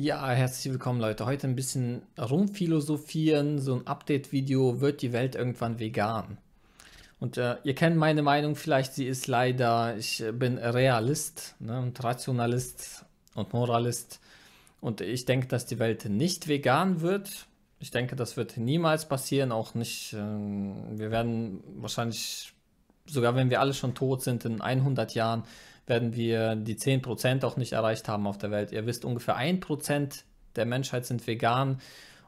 Ja, herzlich willkommen Leute. Heute ein bisschen rumphilosophieren, so ein Update-Video, wird die Welt irgendwann vegan? Und äh, ihr kennt meine Meinung vielleicht, sie ist leider, ich bin Realist ne, und Rationalist und Moralist und ich denke, dass die Welt nicht vegan wird. Ich denke, das wird niemals passieren, auch nicht, äh, wir werden wahrscheinlich, sogar wenn wir alle schon tot sind, in 100 Jahren werden wir die 10% auch nicht erreicht haben auf der Welt. Ihr wisst, ungefähr 1% der Menschheit sind vegan.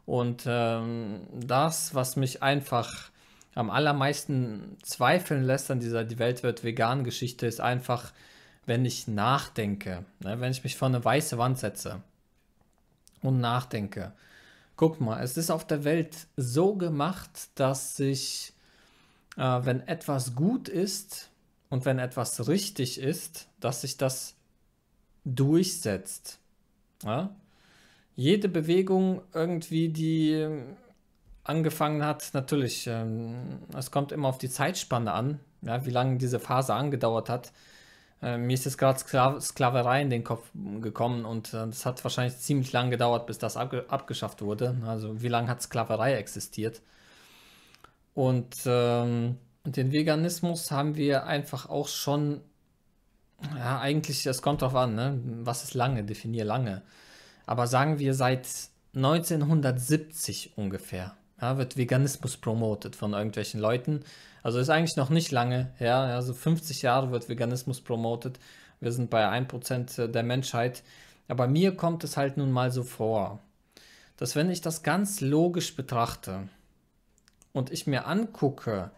Und ähm, das, was mich einfach am allermeisten zweifeln lässt an dieser Die Welt wird vegan Geschichte, ist einfach, wenn ich nachdenke, ne? wenn ich mich vor eine weiße Wand setze und nachdenke. Guck mal, es ist auf der Welt so gemacht, dass sich, äh, wenn etwas gut ist, und wenn etwas richtig ist, dass sich das durchsetzt. Ja? Jede Bewegung irgendwie, die ähm, angefangen hat, natürlich, ähm, es kommt immer auf die Zeitspanne an, ja, wie lange diese Phase angedauert hat. Äh, mir ist jetzt gerade Skla Sklaverei in den Kopf gekommen und äh, das hat wahrscheinlich ziemlich lange gedauert, bis das ab abgeschafft wurde. Also wie lange hat Sklaverei existiert? Und ähm, und den Veganismus haben wir einfach auch schon, ja, eigentlich, es kommt drauf an, ne? was ist lange, definier lange. Aber sagen wir seit 1970 ungefähr ja, wird Veganismus promotet von irgendwelchen Leuten. Also ist eigentlich noch nicht lange ja, also 50 Jahre wird Veganismus promotet. Wir sind bei 1% der Menschheit. Aber mir kommt es halt nun mal so vor, dass wenn ich das ganz logisch betrachte und ich mir angucke,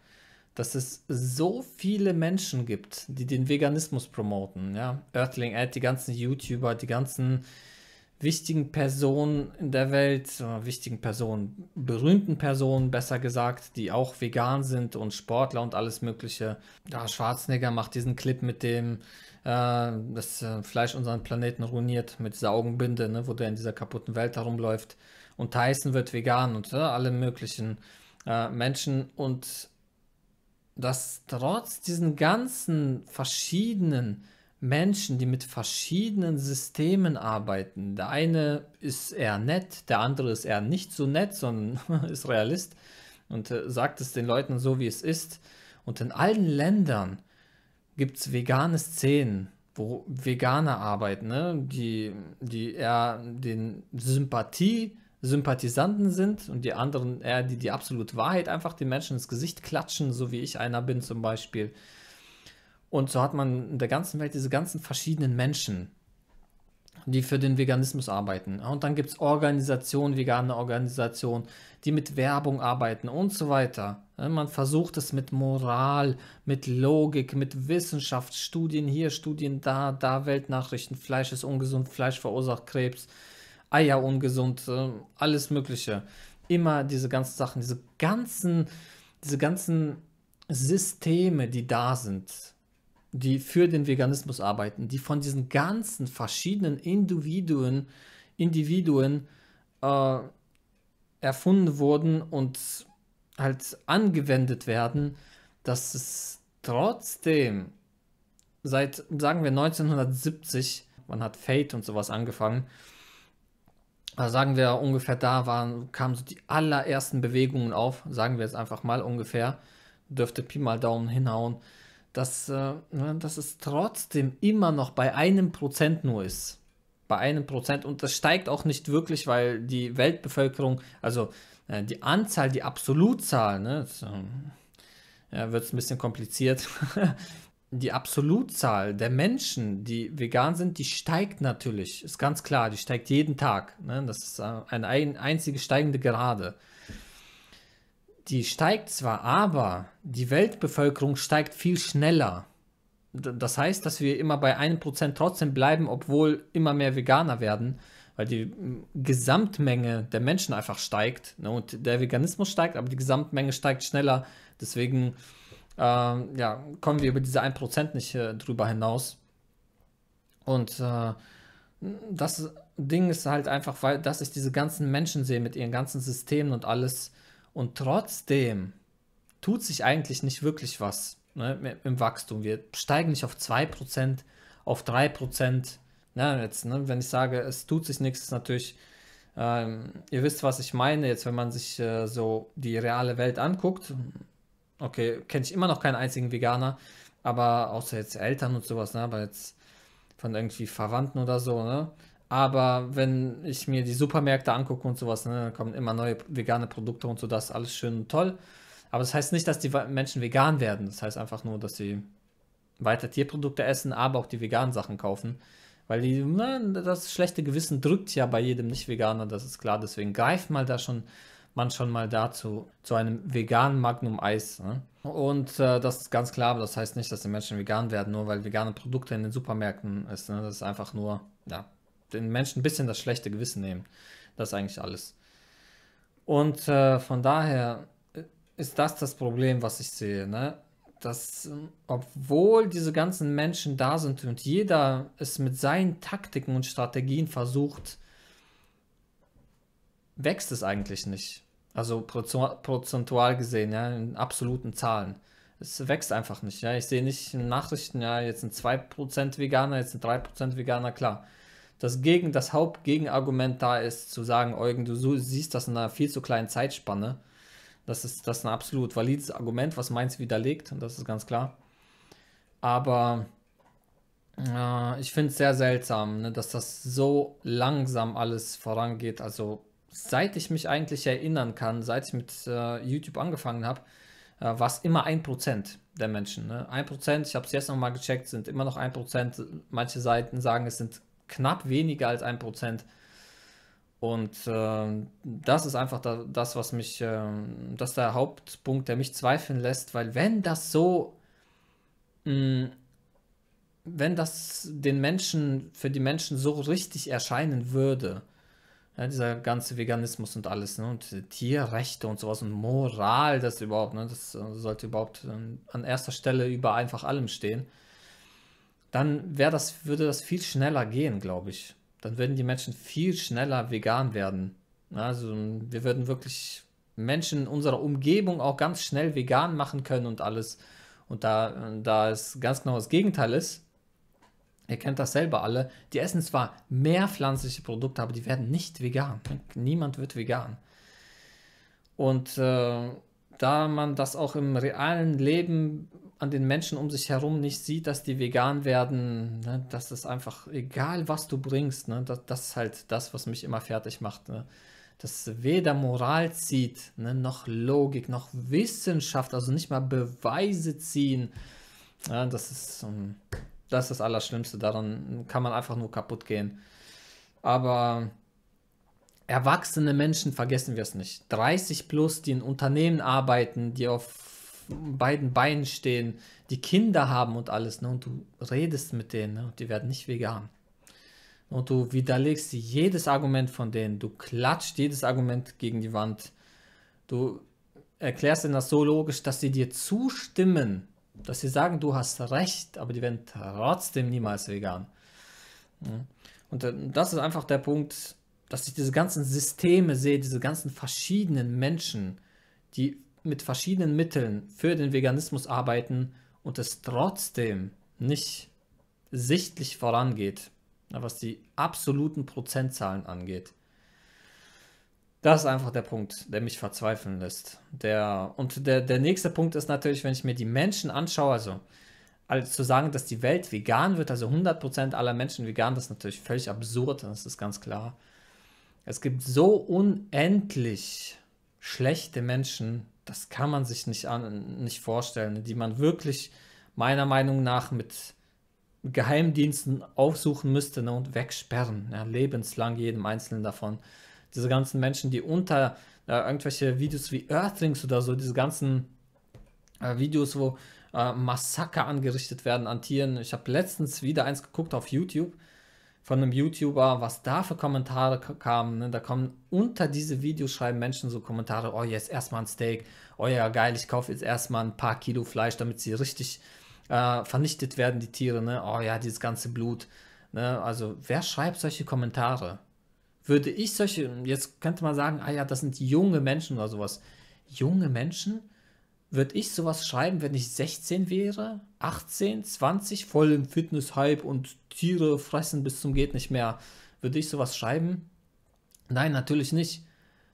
dass es so viele Menschen gibt, die den Veganismus promoten. Ja? Earthling Ad, die ganzen YouTuber, die ganzen wichtigen Personen in der Welt, äh, wichtigen Personen, berühmten Personen besser gesagt, die auch vegan sind und Sportler und alles Mögliche. Ja, Schwarzenegger macht diesen Clip mit dem, äh, das äh, Fleisch unseren Planeten ruiniert, mit dieser Augenbinde, ne, wo der in dieser kaputten Welt herumläuft. Und Tyson wird vegan und äh, alle möglichen Menschen und dass trotz diesen ganzen verschiedenen Menschen, die mit verschiedenen Systemen arbeiten, der eine ist eher nett, der andere ist eher nicht so nett, sondern ist Realist und äh, sagt es den Leuten so, wie es ist. Und in allen Ländern gibt es vegane Szenen, wo Veganer arbeiten, ne? die, die eher den Sympathie Sympathisanten sind und die anderen eher die, die absolut Wahrheit einfach den Menschen ins Gesicht klatschen, so wie ich einer bin zum Beispiel. Und so hat man in der ganzen Welt diese ganzen verschiedenen Menschen, die für den Veganismus arbeiten. Und dann gibt es Organisationen, vegane Organisationen, die mit Werbung arbeiten und so weiter. Man versucht es mit Moral, mit Logik, mit Wissenschaft, Studien hier, Studien da, da, Weltnachrichten, Fleisch ist ungesund, Fleisch verursacht Krebs Eier ungesund, ähm, alles Mögliche. Immer diese ganzen Sachen, diese ganzen, diese ganzen Systeme, die da sind, die für den Veganismus arbeiten, die von diesen ganzen verschiedenen Individuen, Individuen äh, erfunden wurden und halt angewendet werden, dass es trotzdem seit, sagen wir, 1970, man hat Fate und sowas angefangen, also sagen wir ungefähr da waren, kamen so die allerersten Bewegungen auf, sagen wir jetzt einfach mal ungefähr, dürfte Pi mal Daumen hinhauen, dass, äh, ne, dass es trotzdem immer noch bei einem Prozent nur ist. Bei einem Prozent und das steigt auch nicht wirklich, weil die Weltbevölkerung, also äh, die Anzahl, die Absolutzahl, ne, äh, ja, wird es ein bisschen kompliziert. die Absolutzahl der Menschen, die vegan sind, die steigt natürlich. Ist ganz klar, die steigt jeden Tag. Ne? Das ist äh, eine einzige steigende Gerade. Die steigt zwar, aber die Weltbevölkerung steigt viel schneller. Das heißt, dass wir immer bei einem Prozent trotzdem bleiben, obwohl immer mehr Veganer werden, weil die Gesamtmenge der Menschen einfach steigt. Ne? Und der Veganismus steigt, aber die Gesamtmenge steigt schneller. Deswegen ähm, ja, kommen wir über diese 1% nicht äh, drüber hinaus. Und äh, das Ding ist halt einfach, weil, dass ich diese ganzen Menschen sehe mit ihren ganzen Systemen und alles. Und trotzdem tut sich eigentlich nicht wirklich was ne, im Wachstum. Wir steigen nicht auf 2%, auf 3%. Ja, jetzt, ne, wenn ich sage, es tut sich nichts, ist natürlich, ähm, ihr wisst, was ich meine, jetzt, wenn man sich äh, so die reale Welt anguckt, Okay, kenne ich immer noch keinen einzigen Veganer, aber außer jetzt Eltern und sowas, ne? Aber jetzt von irgendwie Verwandten oder so, ne? Aber wenn ich mir die Supermärkte angucke und sowas, ne, dann kommen immer neue vegane Produkte und so, das ist alles schön und toll. Aber das heißt nicht, dass die Menschen vegan werden. Das heißt einfach nur, dass sie weiter Tierprodukte essen, aber auch die veganen Sachen kaufen. Weil die, ne, das schlechte Gewissen drückt ja bei jedem Nicht-Veganer, das ist klar. Deswegen greift mal da schon man schon mal dazu, zu einem veganen Magnum-Eis. Ne? Und äh, das ist ganz klar, aber das heißt nicht, dass die Menschen vegan werden, nur weil vegane Produkte in den Supermärkten ist. Ne? Das ist einfach nur, ja, den Menschen ein bisschen das schlechte Gewissen nehmen. Das ist eigentlich alles. Und äh, von daher äh, ist das das Problem, was ich sehe. Ne? Dass, ähm, obwohl diese ganzen Menschen da sind und jeder es mit seinen Taktiken und Strategien versucht, wächst es eigentlich nicht. Also prozentual gesehen, ja, in absoluten Zahlen. Es wächst einfach nicht. Ja. Ich sehe nicht in Nachrichten, ja, jetzt sind 2% Veganer, jetzt sind 3% Veganer, klar. Das, Gegen, das Hauptgegenargument da ist zu sagen, Eugen, du siehst das in einer viel zu kleinen Zeitspanne. Das ist, das ist ein absolut valides Argument, was meins widerlegt, und das ist ganz klar. Aber äh, ich finde es sehr seltsam, ne, dass das so langsam alles vorangeht. Also seit ich mich eigentlich erinnern kann, seit ich mit äh, YouTube angefangen habe, äh, war es immer 1% der Menschen. Ne? 1%, ich habe es jetzt nochmal gecheckt, sind immer noch 1%. Manche Seiten sagen, es sind knapp weniger als 1%. Und äh, das ist einfach da, das, was mich, äh, das ist der Hauptpunkt, der mich zweifeln lässt, weil wenn das so, hm, wenn das den Menschen, für die Menschen so richtig erscheinen würde, ja, dieser ganze Veganismus und alles, ne? Und Tierrechte und sowas und Moral, das überhaupt, ne? Das äh, sollte überhaupt ähm, an erster Stelle über einfach allem stehen. Dann wäre das, würde das viel schneller gehen, glaube ich. Dann würden die Menschen viel schneller vegan werden. Also ähm, wir würden wirklich Menschen in unserer Umgebung auch ganz schnell vegan machen können und alles. Und da, äh, da es ganz genau das Gegenteil ist, Ihr kennt das selber alle. Die essen zwar mehr pflanzliche Produkte, aber die werden nicht vegan. Niemand wird vegan. Und äh, da man das auch im realen Leben an den Menschen um sich herum nicht sieht, dass die vegan werden, ne, dass es einfach, egal was du bringst, ne, das, das ist halt das, was mich immer fertig macht. Ne. Dass weder Moral zieht, ne, noch Logik, noch Wissenschaft, also nicht mal Beweise ziehen. Ja, das ist. Um ähm, das ist das Allerschlimmste. Daran kann man einfach nur kaputt gehen. Aber erwachsene Menschen vergessen wir es nicht. 30 plus, die in Unternehmen arbeiten, die auf beiden Beinen stehen, die Kinder haben und alles. Ne? Und du redest mit denen ne? und die werden nicht vegan. Und du widerlegst jedes Argument von denen. Du klatscht jedes Argument gegen die Wand. Du erklärst ihnen das so logisch, dass sie dir zustimmen dass sie sagen, du hast recht, aber die werden trotzdem niemals vegan. Und äh, das ist einfach der Punkt, dass ich diese ganzen Systeme sehe, diese ganzen verschiedenen Menschen, die mit verschiedenen Mitteln für den Veganismus arbeiten und es trotzdem nicht sichtlich vorangeht, was die absoluten Prozentzahlen angeht. Das ist einfach der Punkt, der mich verzweifeln lässt. Der, und der, der nächste Punkt ist natürlich, wenn ich mir die Menschen anschaue, also, also zu sagen, dass die Welt vegan wird, also 100% aller Menschen vegan, das ist natürlich völlig absurd, das ist ganz klar. Es gibt so unendlich schlechte Menschen, das kann man sich nicht, an, nicht vorstellen, die man wirklich meiner Meinung nach mit Geheimdiensten aufsuchen müsste ne, und wegsperren, ja, lebenslang jedem Einzelnen davon diese ganzen Menschen, die unter äh, irgendwelche Videos wie Earthlings oder so, diese ganzen äh, Videos, wo äh, Massaker angerichtet werden an Tieren. Ich habe letztens wieder eins geguckt auf YouTube von einem YouTuber, was da für Kommentare kamen. Ne? Da kommen unter diese Videos schreiben Menschen so Kommentare, oh jetzt erstmal ein Steak, oh ja geil, ich kaufe jetzt erstmal ein paar Kilo Fleisch, damit sie richtig äh, vernichtet werden, die Tiere, ne? Oh ja, dieses ganze Blut. Ne? Also wer schreibt solche Kommentare? würde ich solche, jetzt könnte man sagen, ah ja, das sind junge Menschen oder sowas. Junge Menschen? Würde ich sowas schreiben, wenn ich 16 wäre? 18, 20, voll im Fitness-Hype und Tiere fressen bis zum geht nicht mehr. Würde ich sowas schreiben? Nein, natürlich nicht.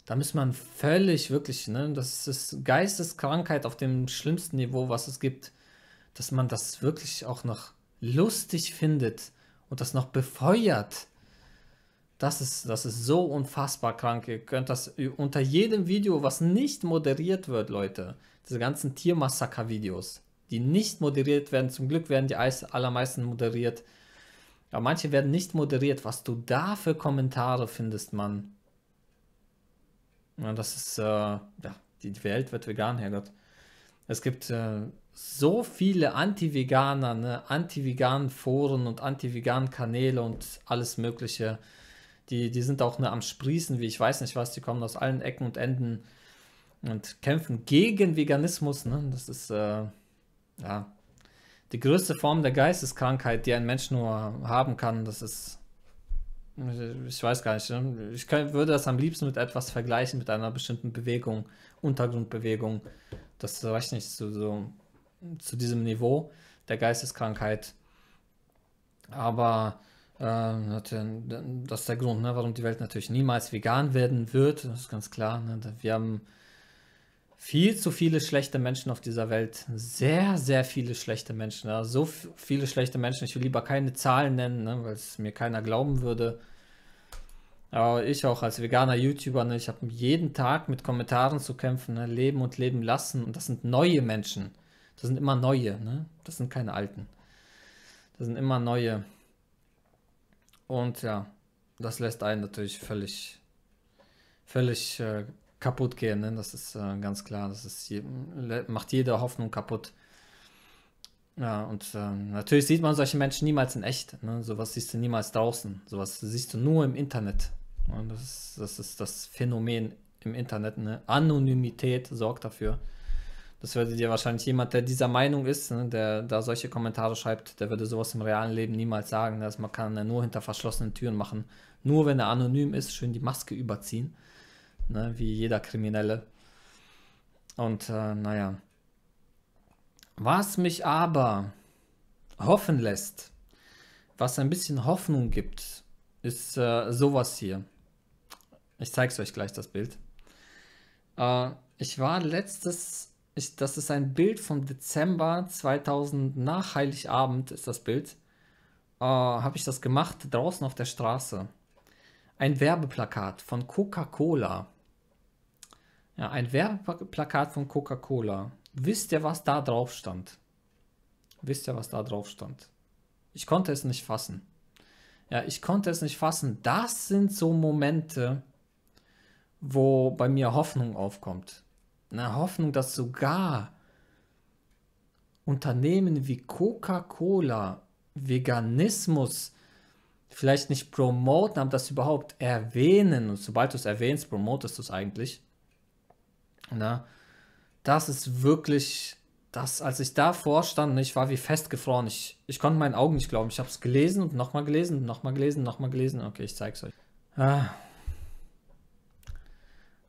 Da muss man völlig, wirklich, ne, das ist Geisteskrankheit auf dem schlimmsten Niveau, was es gibt, dass man das wirklich auch noch lustig findet und das noch befeuert das ist, das ist so unfassbar krank. Ihr könnt das unter jedem Video, was nicht moderiert wird, Leute, diese ganzen Tiermassaker-Videos, die nicht moderiert werden, zum Glück werden die allermeisten moderiert. Aber manche werden nicht moderiert, was du da für Kommentare findest, Mann. Ja, das ist, äh, ja, die Welt wird vegan, Herrgott. Es gibt äh, so viele Anti-Veganer, ne? Anti-Veganen-Foren und Anti-Veganen-Kanäle und alles Mögliche die, die sind auch nur am Sprießen, wie ich weiß nicht was, die kommen aus allen Ecken und Enden und kämpfen gegen Veganismus. Ne? Das ist äh, ja die größte Form der Geisteskrankheit, die ein Mensch nur haben kann. Das ist, ich weiß gar nicht. Ne? Ich kann, würde das am liebsten mit etwas vergleichen, mit einer bestimmten Bewegung, Untergrundbewegung. Das reicht nicht zu, so, zu diesem Niveau der Geisteskrankheit. Aber ähm, das ist der Grund, ne, warum die Welt natürlich niemals vegan werden wird. Das ist ganz klar. Ne, wir haben viel zu viele schlechte Menschen auf dieser Welt. Sehr, sehr viele schlechte Menschen. So viele schlechte Menschen. Ich will lieber keine Zahlen nennen, ne, weil es mir keiner glauben würde. Aber ich auch als veganer YouTuber, ich habe jeden Tag mit Kommentaren zu kämpfen, leben und leben lassen. Und das sind neue Menschen. Das sind immer neue, Das sind keine alten. Das sind immer neue. Und ja, das lässt einen natürlich völlig, völlig äh, kaputt gehen. Ne? Das ist äh, ganz klar. Das ist macht jede Hoffnung kaputt. Ja, und äh, natürlich sieht man solche Menschen niemals in echt. Ne? Sowas siehst du niemals draußen. Sowas siehst du nur im Internet. Und ne? das ist das, ist das Phänomen im Internet. Ne? Anonymität sorgt dafür, das würde dir wahrscheinlich jemand, der dieser Meinung ist, ne, der da solche Kommentare schreibt, der würde sowas im realen Leben niemals sagen. Das ne? also man kann nur hinter verschlossenen Türen machen. Nur wenn er anonym ist, schön die Maske überziehen. Ne, wie jeder Kriminelle. Und äh, naja. Was mich aber hoffen lässt, was ein bisschen Hoffnung gibt, ist äh, sowas hier. Ich zeige es euch gleich, das Bild. Äh, ich war letztes ich, das ist ein Bild vom Dezember 2000 nach Heiligabend ist das Bild. Äh, Habe ich das gemacht draußen auf der Straße. Ein Werbeplakat von Coca-Cola. Ja, ein Werbeplakat von Coca-Cola. Wisst ihr, was da drauf stand? Wisst ihr, was da drauf stand? Ich konnte es nicht fassen. Ja, ich konnte es nicht fassen. Das sind so Momente, wo bei mir Hoffnung aufkommt einer Hoffnung, dass sogar Unternehmen wie Coca-Cola Veganismus vielleicht nicht promoten, aber das überhaupt erwähnen. Und sobald du es erwähnst, promotest du es eigentlich. Na, das ist wirklich, das, als ich da vorstand, ne, ich war wie festgefroren. Ich, ich konnte meinen Augen nicht glauben. Ich habe es gelesen und nochmal gelesen, nochmal gelesen, nochmal gelesen. Okay, ich zeige es euch. Ah.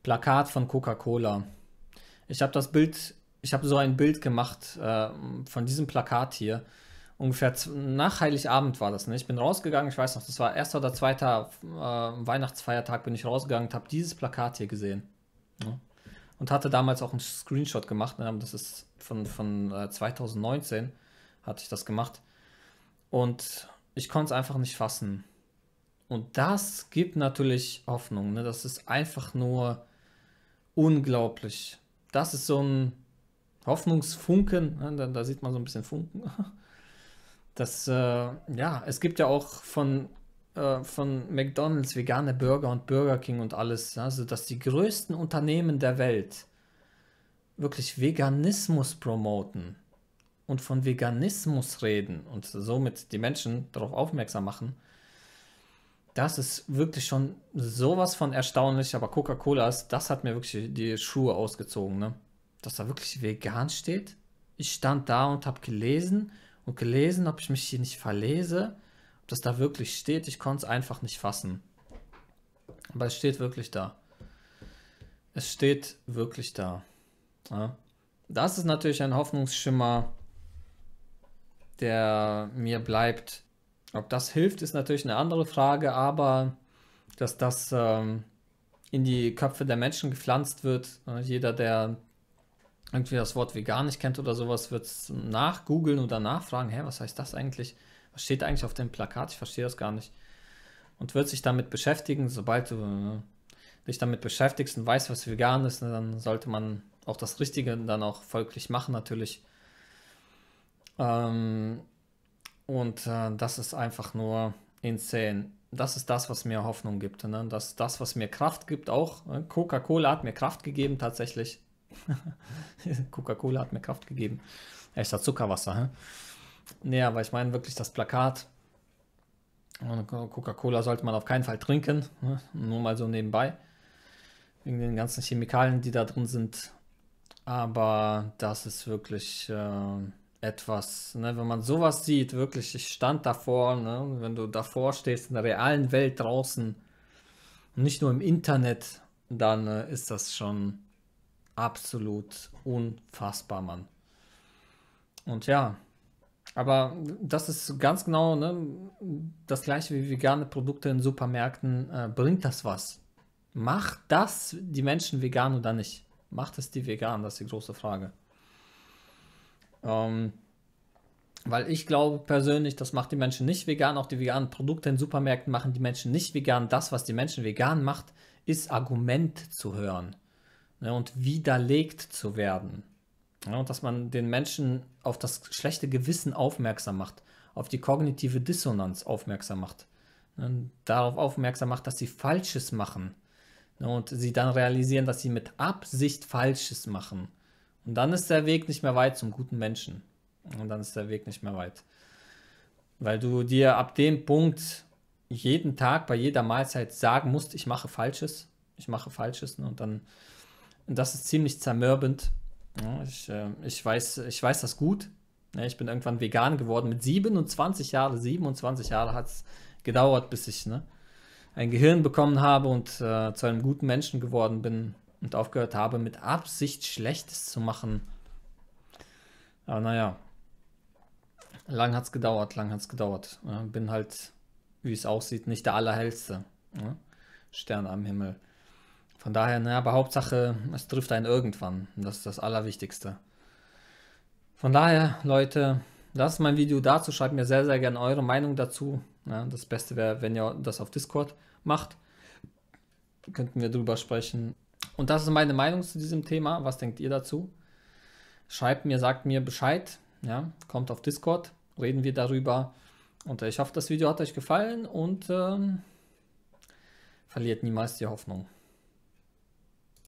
Plakat von Coca-Cola. Ich habe das Bild, ich habe so ein Bild gemacht äh, von diesem Plakat hier. Ungefähr nach Heiligabend war das. Ne? Ich bin rausgegangen, ich weiß noch, das war erster oder zweiter äh, Weihnachtsfeiertag, bin ich rausgegangen und habe dieses Plakat hier gesehen. Ne? Und hatte damals auch einen Screenshot gemacht. Ne? Das ist von, von äh, 2019, hatte ich das gemacht. Und ich konnte es einfach nicht fassen. Und das gibt natürlich Hoffnung. Ne? Das ist einfach nur unglaublich, das ist so ein Hoffnungsfunken, ne? da, da sieht man so ein bisschen Funken. Das, äh, ja, es gibt ja auch von, äh, von McDonalds vegane Burger und Burger King und alles, also dass die größten Unternehmen der Welt wirklich Veganismus promoten und von Veganismus reden und somit die Menschen darauf aufmerksam machen, das ist wirklich schon sowas von erstaunlich, aber Coca-Cola ist, das hat mir wirklich die Schuhe ausgezogen, ne? Dass da wirklich vegan steht. Ich stand da und habe gelesen und gelesen, ob ich mich hier nicht verlese, ob das da wirklich steht. Ich konnte es einfach nicht fassen. Aber es steht wirklich da. Es steht wirklich da. Ja. Das ist natürlich ein Hoffnungsschimmer, der mir bleibt. Ob das hilft, ist natürlich eine andere Frage, aber dass das ähm, in die Köpfe der Menschen gepflanzt wird, äh, jeder, der irgendwie das Wort vegan nicht kennt oder sowas, wird es nachgoogeln oder nachfragen, hä, was heißt das eigentlich? Was steht eigentlich auf dem Plakat? Ich verstehe das gar nicht. Und wird sich damit beschäftigen, sobald du äh, dich damit beschäftigst und weißt, was vegan ist, dann sollte man auch das Richtige dann auch folglich machen, natürlich. Ähm, und äh, das ist einfach nur insane. Das ist das, was mir Hoffnung gibt. Ne? Das ist das, was mir Kraft gibt auch. Ne? Coca-Cola hat mir Kraft gegeben, tatsächlich. Coca-Cola hat mir Kraft gegeben. Echter Zuckerwasser. Hä? Nee, aber ich meine wirklich das Plakat. Coca-Cola sollte man auf keinen Fall trinken. Ne? Nur mal so nebenbei. Wegen den ganzen Chemikalien, die da drin sind. Aber das ist wirklich. Äh etwas. Ne? Wenn man sowas sieht, wirklich, ich stand davor, ne? wenn du davor stehst in der realen Welt draußen, nicht nur im Internet, dann äh, ist das schon absolut unfassbar, Mann. Und ja, aber das ist ganz genau ne, das gleiche wie vegane Produkte in Supermärkten. Äh, bringt das was? Macht das die Menschen vegan oder nicht? Macht es die vegan? Das ist die große Frage. Ähm, weil ich glaube persönlich, das macht die Menschen nicht vegan. Auch die veganen Produkte in Supermärkten machen die Menschen nicht vegan. Das, was die Menschen vegan macht, ist Argument zu hören ne, und widerlegt zu werden. Ja, ne, und dass man den Menschen auf das schlechte Gewissen aufmerksam macht, auf die kognitive Dissonanz aufmerksam macht, ne, darauf aufmerksam macht, dass sie Falsches machen ne, und sie dann realisieren, dass sie mit Absicht Falsches machen und dann ist der Weg nicht mehr weit zum guten Menschen. Und dann ist der Weg nicht mehr weit. Weil du dir ab dem Punkt jeden Tag bei jeder Mahlzeit sagen musst, ich mache Falsches, ich mache Falsches. Ne, und dann, und das ist ziemlich zermürbend. Ich, äh, ich, weiß, ich weiß das gut. Ich bin irgendwann vegan geworden mit 27 Jahren. 27 Jahre hat es gedauert, bis ich ne, ein Gehirn bekommen habe und äh, zu einem guten Menschen geworden bin und aufgehört habe, mit Absicht Schlechtes zu machen. Aber naja, lang hat es gedauert, lang hat es gedauert. Bin halt, wie es aussieht, nicht der allerhellste Stern am Himmel. Von daher, naja, aber Hauptsache, es trifft einen irgendwann. Das ist das Allerwichtigste. Von daher, Leute, lasst mein Video dazu. Schreibt mir sehr, sehr gerne eure Meinung dazu. Ja, das Beste wäre, wenn ihr das auf Discord macht. Könnten wir drüber sprechen. Und das ist meine Meinung zu diesem Thema. Was denkt ihr dazu? Schreibt mir, sagt mir Bescheid. Ja, kommt auf Discord, reden wir darüber. Und ich hoffe, das Video hat euch gefallen und ähm, verliert niemals die Hoffnung.